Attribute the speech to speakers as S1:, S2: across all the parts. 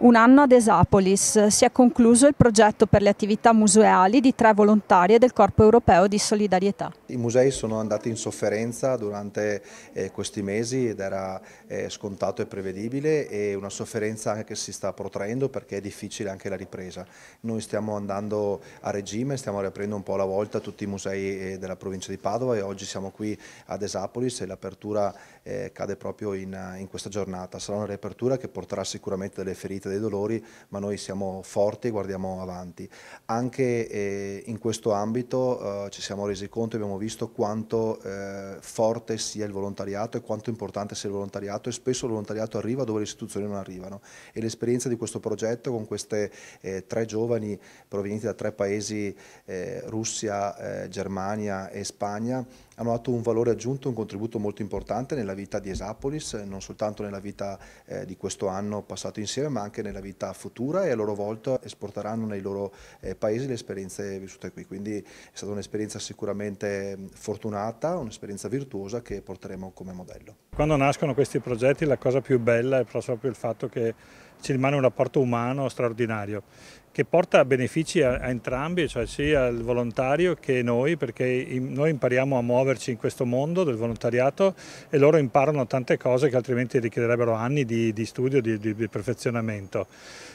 S1: Un anno ad Esapolis si è concluso il progetto per le attività museali di tre volontarie del Corpo Europeo di Solidarietà. I musei sono andati in sofferenza durante eh, questi mesi ed era eh, scontato e prevedibile e una sofferenza anche che si sta protraendo perché è difficile anche la ripresa. Noi stiamo andando a regime, stiamo riaprendo un po' alla volta tutti i musei eh, della provincia di Padova e oggi siamo qui ad Esapolis e l'apertura eh, cade proprio in, in questa giornata. Sarà una riapertura che porterà sicuramente delle ferite sentite dei dolori, ma noi siamo forti e guardiamo avanti. Anche eh, in questo ambito eh, ci siamo resi conto e abbiamo visto quanto eh, forte sia il volontariato e quanto importante sia il volontariato e spesso il volontariato arriva dove le istituzioni non arrivano e l'esperienza di questo progetto con queste eh, tre giovani provenienti da tre paesi, eh, Russia, eh, Germania e Spagna, hanno dato un valore aggiunto, un contributo molto importante nella vita di Esapolis, non soltanto nella vita eh, di questo anno passato insieme, ma anche nella vita futura e a loro volta esporteranno nei loro eh, paesi le esperienze vissute qui. Quindi è stata un'esperienza sicuramente mm, fortunata, un'esperienza virtuosa che porteremo come modello.
S2: Quando nascono questi progetti la cosa più bella è proprio il fatto che ci rimane un rapporto umano straordinario che porta benefici a, a, entrambi, cioè sia al volontario che noi, perché in, noi impariamo a muoverci in questo mondo del volontariato e loro imparano tante cose che altrimenti richiederebbero anni di, di studio, di, di, di perfezionamento.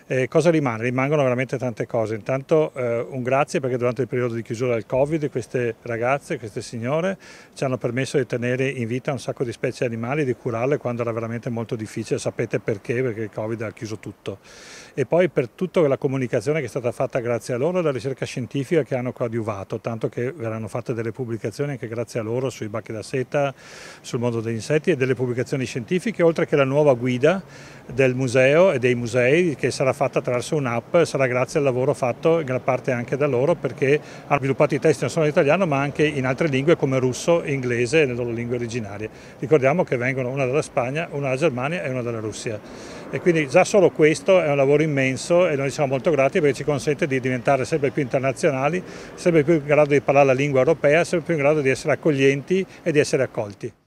S2: Eh, cosa rimane? Rimangono veramente tante cose. Intanto eh, un grazie perché durante il periodo di chiusura del Covid queste ragazze, queste signore ci hanno permesso di tenere in vita un sacco di specie animali, di curarle quando era veramente molto difficile, sapete perché, perché il Covid ha chiuso tutto. E poi per tutta la comunicazione pubblicazione che è stata fatta grazie a loro e alla ricerca scientifica che hanno coadiuvato, tanto che verranno fatte delle pubblicazioni anche grazie a loro sui bacchi da seta, sul mondo degli insetti e delle pubblicazioni scientifiche, oltre che la nuova guida del museo e dei musei che sarà fatta attraverso un'app, sarà grazie al lavoro fatto in gran parte anche da loro perché hanno sviluppato i testi non solo in italiano ma anche in altre lingue come russo, inglese e le loro lingue originarie. Ricordiamo che vengono una dalla Spagna, una dalla Germania e una dalla Russia. E quindi già solo questo è un lavoro immenso e noi siamo molto grati mercati perché ci consente di diventare sempre più internazionali, sempre più in grado di parlare la lingua europea, sempre più in grado di essere accoglienti e di essere accolti.